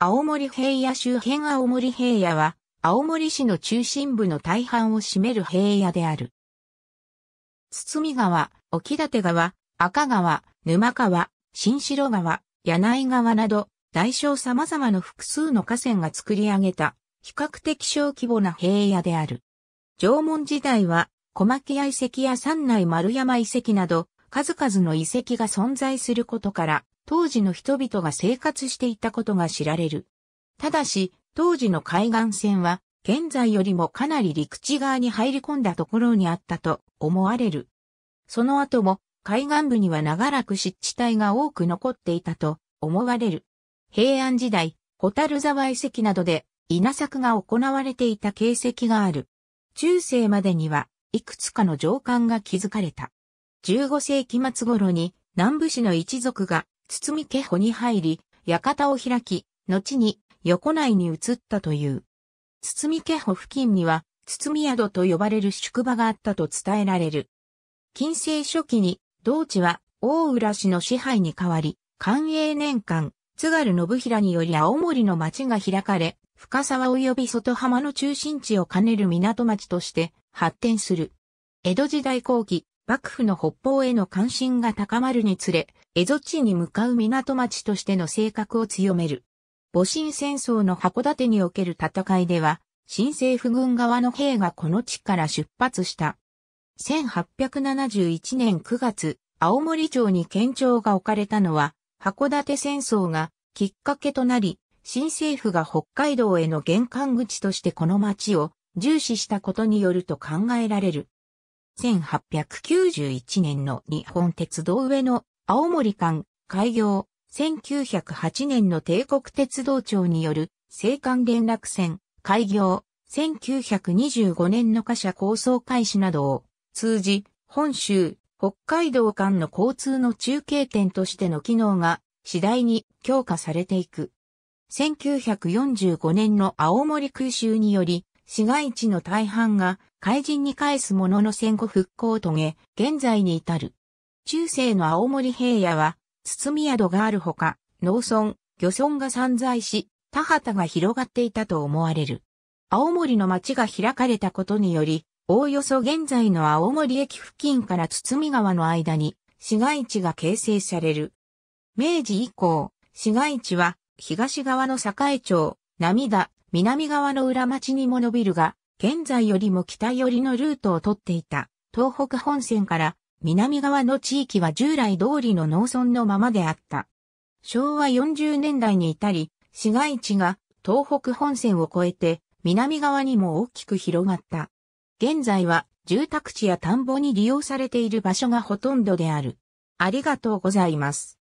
青森平野周辺青森平野は、青森市の中心部の大半を占める平野である。堤川、沖立川、赤川、沼川、新城川、柳井川など、大小様々な複数の河川が作り上げた、比較的小規模な平野である。縄文時代は、小牧屋遺跡や三内丸山遺跡など、数々の遺跡が存在することから、当時の人々が生活していたことが知られる。ただし、当時の海岸線は、現在よりもかなり陸地側に入り込んだところにあったと思われる。その後も海岸部には長らく湿地帯が多く残っていたと思われる。平安時代、小樽沢遺跡などで稲作が行われていた形跡がある。中世までにはいくつかの上官が築かれた。15世紀末頃に南部市の一族が堤家保に入り、館を開き、後に横内に移ったという。堤家保付近には、堤宿と呼ばれる宿場があったと伝えられる。近世初期に、同地は大浦市の支配に代わり、寛永年間、津軽信平により青森の町が開かれ、深沢及び外浜の中心地を兼ねる港町として発展する。江戸時代後期、幕府の北方への関心が高まるにつれ、蝦夷地に向かう港町としての性格を強める。戊辰戦争の函館における戦いでは、新政府軍側の兵がこの地から出発した。1871年9月、青森町に県庁が置かれたのは、函館戦争がきっかけとなり、新政府が北海道への玄関口としてこの町を重視したことによると考えられる。1891年の日本鉄道上の青森間開業、1908年の帝国鉄道庁による青函連絡船開業、1925年の貨車構想開始などを通じ、本州、北海道間の交通の中継点としての機能が次第に強化されていく。1945年の青森空襲により市街地の大半が海人に返すものの戦後復興を遂げ、現在に至る。中世の青森平野は、包み宿があるほか、農村、漁村が散在し、田畑が広がっていたと思われる。青森の町が開かれたことにより、おおよそ現在の青森駅付近から包川の間に市街地が形成される。明治以降、市街地は東側の栄町、涙、南側の裏町にも伸びるが、現在よりも北寄りのルートを取っていた東北本線から南側の地域は従来通りの農村のままであった。昭和40年代に至り、市街地が東北本線を越えて南側にも大きく広がった。現在は住宅地や田んぼに利用されている場所がほとんどである。ありがとうございます。